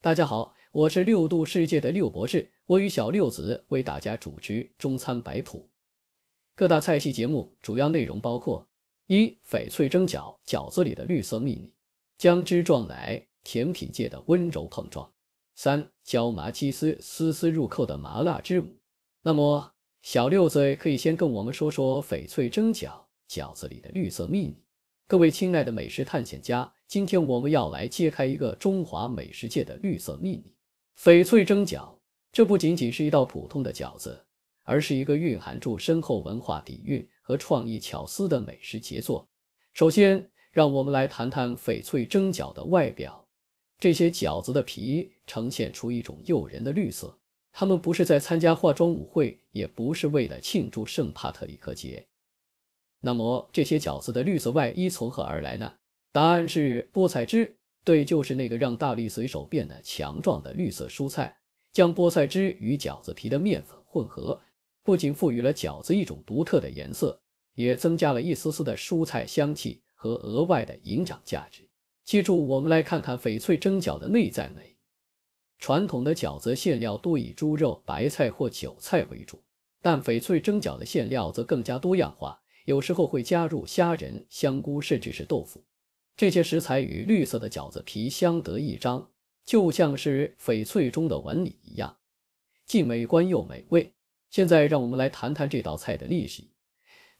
大家好，我是六度世界的六博士，我与小六子为大家主持中餐白谱。各大菜系节目主要内容包括：一、翡翠蒸饺，饺子里的绿色秘密；姜汁撞奶，甜品界的温柔碰撞；三、椒麻鸡丝，丝丝入扣的麻辣之舞。那么，小六子可以先跟我们说说翡翠蒸饺，饺子里的绿色秘密。各位亲爱的美食探险家。今天我们要来揭开一个中华美食界的绿色秘密——翡翠蒸饺。这不仅仅是一道普通的饺子，而是一个蕴含住深厚文化底蕴和创意巧思的美食杰作。首先，让我们来谈谈翡翠蒸饺的外表。这些饺子的皮呈现出一种诱人的绿色，它们不是在参加化妆舞会，也不是为了庆祝圣帕特里克节。那么，这些饺子的绿色外衣从何而来呢？答案是菠菜汁，对，就是那个让大力随手变得强壮的绿色蔬菜。将菠菜汁与饺子皮的面粉混合，不仅赋予了饺子一种独特的颜色，也增加了一丝丝的蔬菜香气和额外的营养价值。记住，我们来看看翡翠蒸饺的内在美。传统的饺子馅料多以猪肉、白菜或韭菜为主，但翡翠蒸饺的馅料则更加多样化，有时候会加入虾仁、香菇，甚至是豆腐。这些食材与绿色的饺子皮相得益彰，就像是翡翠中的纹理一样，既美观又美味。现在，让我们来谈谈这道菜的历史。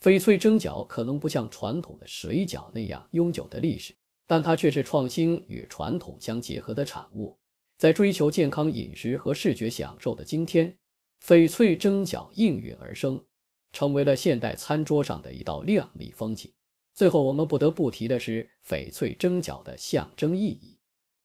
翡翠蒸饺可能不像传统的水饺那样悠久的历史，但它却是创新与传统相结合的产物。在追求健康饮食和视觉享受的今天，翡翠蒸饺应运而生，成为了现代餐桌上的一道亮丽风景。最后，我们不得不提的是翡翠蒸饺的象征意义。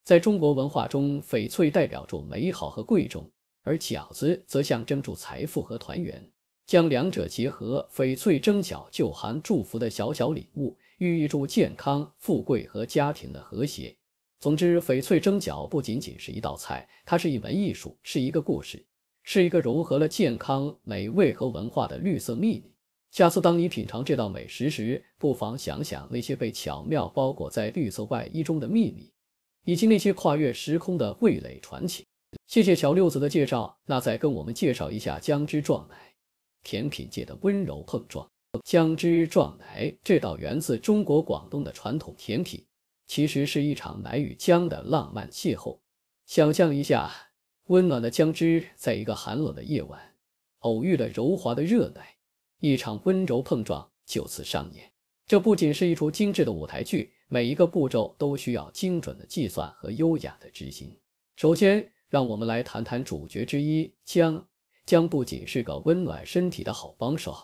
在中国文化中，翡翠代表着美好和贵重，而饺子则象征住财富和团圆。将两者结合，翡翠蒸饺就含祝福的小小礼物，寓意住健康、富贵和家庭的和谐。总之，翡翠蒸饺不仅仅是一道菜，它是一门艺术，是一个故事，是一个融合了健康、美味和文化的绿色秘密。下次当你品尝这道美食时，不妨想想那些被巧妙包裹在绿色外衣中的秘密，以及那些跨越时空的味蕾传奇。谢谢小六子的介绍，那再跟我们介绍一下姜汁撞奶，甜品界的温柔碰撞。姜汁撞奶这道源自中国广东的传统甜品，其实是一场奶与姜的浪漫邂逅。想象一下，温暖的姜汁在一个寒冷的夜晚，偶遇了柔滑的热奶。一场温柔碰撞就此上演。这不仅是一出精致的舞台剧，每一个步骤都需要精准的计算和优雅的执行。首先，让我们来谈谈主角之一姜。姜不仅是个温暖身体的好帮手，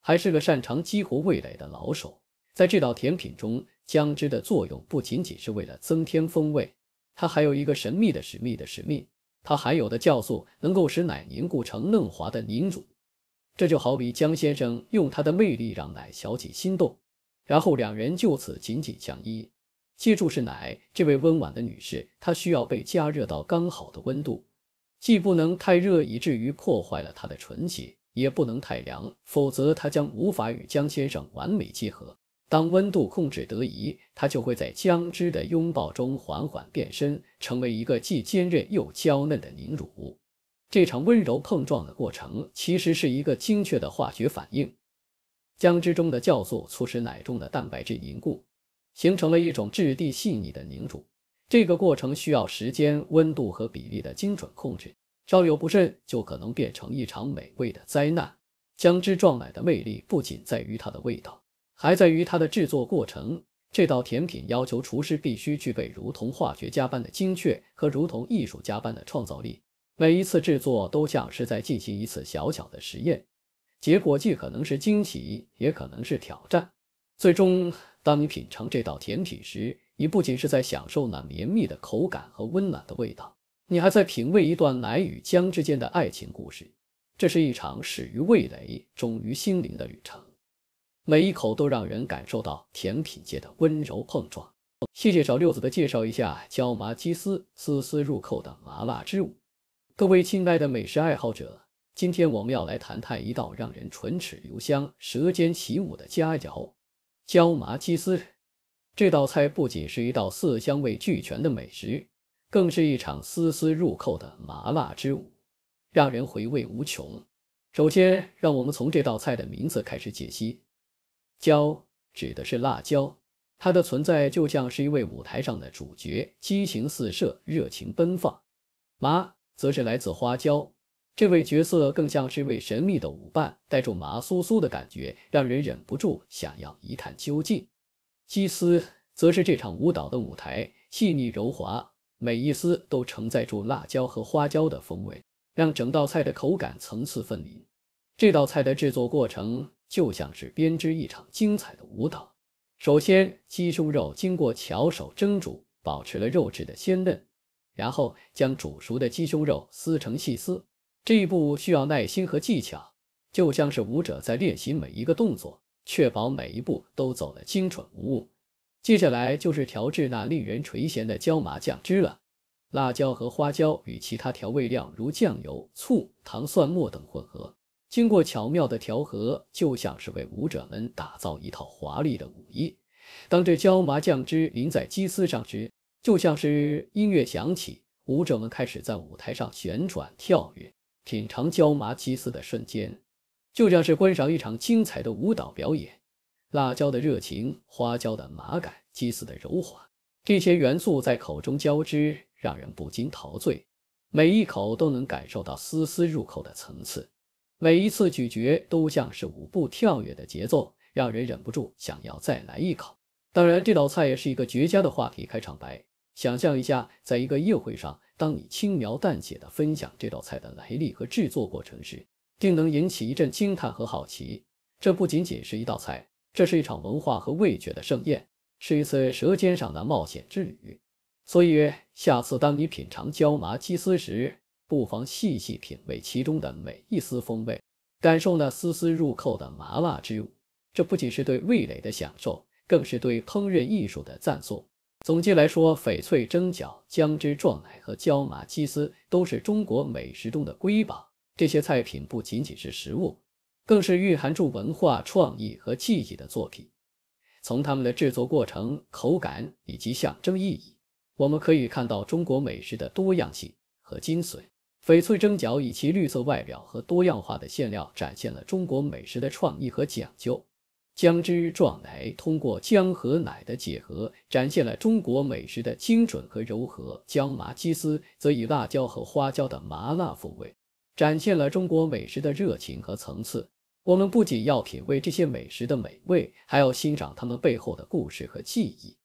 还是个擅长激活味蕾的老手。在这道甜品中，姜汁的作用不仅仅是为了增添风味，它还有一个神秘的使命的使命。它含有的酵素能够使奶凝固成嫩滑的凝乳。这就好比江先生用他的魅力让奶小姐心动，然后两人就此紧紧相依。记住，是奶这位温婉的女士，她需要被加热到刚好的温度，既不能太热以至于破坏了她的纯洁，也不能太凉，否则她将无法与江先生完美结合。当温度控制得宜，她就会在江之的拥抱中缓缓变身，成为一个既坚韧又娇嫩的凝乳。这场温柔碰撞的过程其实是一个精确的化学反应，浆汁中的酵素促使奶中的蛋白质凝固，形成了一种质地细腻的凝乳。这个过程需要时间、温度和比例的精准控制，稍有不慎就可能变成一场美味的灾难。浆汁撞奶的魅力不仅在于它的味道，还在于它的制作过程。这道甜品要求厨师必须具备如同化学家般的精确和如同艺术家般的创造力。每一次制作都像是在进行一次小小的实验，结果既可能是惊喜，也可能是挑战。最终，当你品尝这道甜品时，你不仅是在享受那绵密的口感和温暖的味道，你还在品味一段奶与姜之间的爱情故事。这是一场始于味蕾、忠于心灵的旅程，每一口都让人感受到甜品界的温柔碰撞。谢谢小六子的介绍一下椒麻鸡丝，丝丝入扣的麻辣之舞。各位亲爱的美食爱好者，今天我们要来谈谈一道让人唇齿留香、舌尖起舞的佳肴——椒麻鸡丝。这道菜不仅是一道色香味俱全的美食，更是一场丝丝入扣的麻辣之舞，让人回味无穷。首先，让我们从这道菜的名字开始解析。“椒”指的是辣椒，它的存在就像是一位舞台上的主角，激情四射，热情奔放。“麻”。则是来自花椒，这位角色更像是位神秘的舞伴，带着麻酥酥的感觉，让人忍不住想要一探究竟。鸡丝则是这场舞蹈的舞台，细腻柔滑，每一丝都承载住辣椒和花椒的风味，让整道菜的口感层次分明。这道菜的制作过程就像是编织一场精彩的舞蹈。首先，鸡胸肉经过巧手蒸煮，保持了肉质的鲜嫩。然后将煮熟的鸡胸肉撕成细丝，这一步需要耐心和技巧，就像是舞者在练习每一个动作，确保每一步都走得精准无误。接下来就是调制那令人垂涎的椒麻酱汁了，辣椒和花椒与其他调味料如酱油、醋、糖、蒜末等混合，经过巧妙的调和，就像是为舞者们打造一套华丽的舞衣。当这椒麻酱汁淋在鸡丝上时，就像是音乐响起，舞者们开始在舞台上旋转跳跃。品尝椒麻鸡丝的瞬间，就像是观赏一场精彩的舞蹈表演。辣椒的热情，花椒的麻感，鸡丝的柔滑，这些元素在口中交织，让人不禁陶醉。每一口都能感受到丝丝入口的层次，每一次咀嚼都像是舞步跳跃的节奏，让人忍不住想要再来一口。当然，这道菜也是一个绝佳的话题开场白。想象一下，在一个宴会上，当你轻描淡写的分享这道菜的来历和制作过程时，定能引起一阵惊叹和好奇。这不仅仅是一道菜，这是一场文化和味觉的盛宴，是一次舌尖上的冒险之旅。所以，下次当你品尝椒麻鸡丝时，不妨细细品味其中的每一丝风味，感受那丝丝入扣的麻辣之物。这不仅是对味蕾的享受，更是对烹饪艺术的赞颂。总结来说，翡翠蒸饺、姜汁撞奶和椒麻鸡丝都是中国美食中的瑰宝。这些菜品不仅仅是食物，更是蕴含住文化、创意和记忆的作品。从它们的制作过程、口感以及象征意义，我们可以看到中国美食的多样性和精髓。翡翠蒸饺以其绿色外表和多样化的馅料，展现了中国美食的创意和讲究。姜汁撞奶通过姜和奶的结合，展现了中国美食的精准和柔和；姜麻鸡丝则以辣椒和花椒的麻辣风味，展现了中国美食的热情和层次。我们不仅要品味这些美食的美味，还要欣赏它们背后的故事和技艺。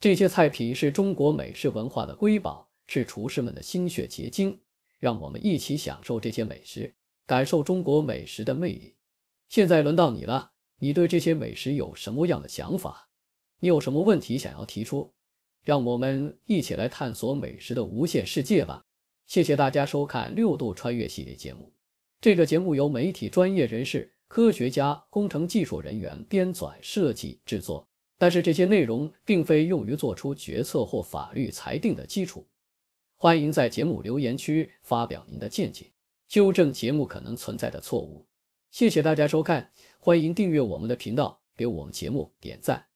这些菜品是中国美食文化的瑰宝，是厨师们的心血结晶。让我们一起享受这些美食，感受中国美食的魅力。现在轮到你了。你对这些美食有什么样的想法？你有什么问题想要提出？让我们一起来探索美食的无限世界吧！谢谢大家收看《六度穿越》系列节目。这个节目由媒体专业人士、科学家、工程技术人员编纂、设计、制作，但是这些内容并非用于做出决策或法律裁定的基础。欢迎在节目留言区发表您的见解，纠正节目可能存在的错误。谢谢大家收看。欢迎订阅我们的频道，给我们节目点赞。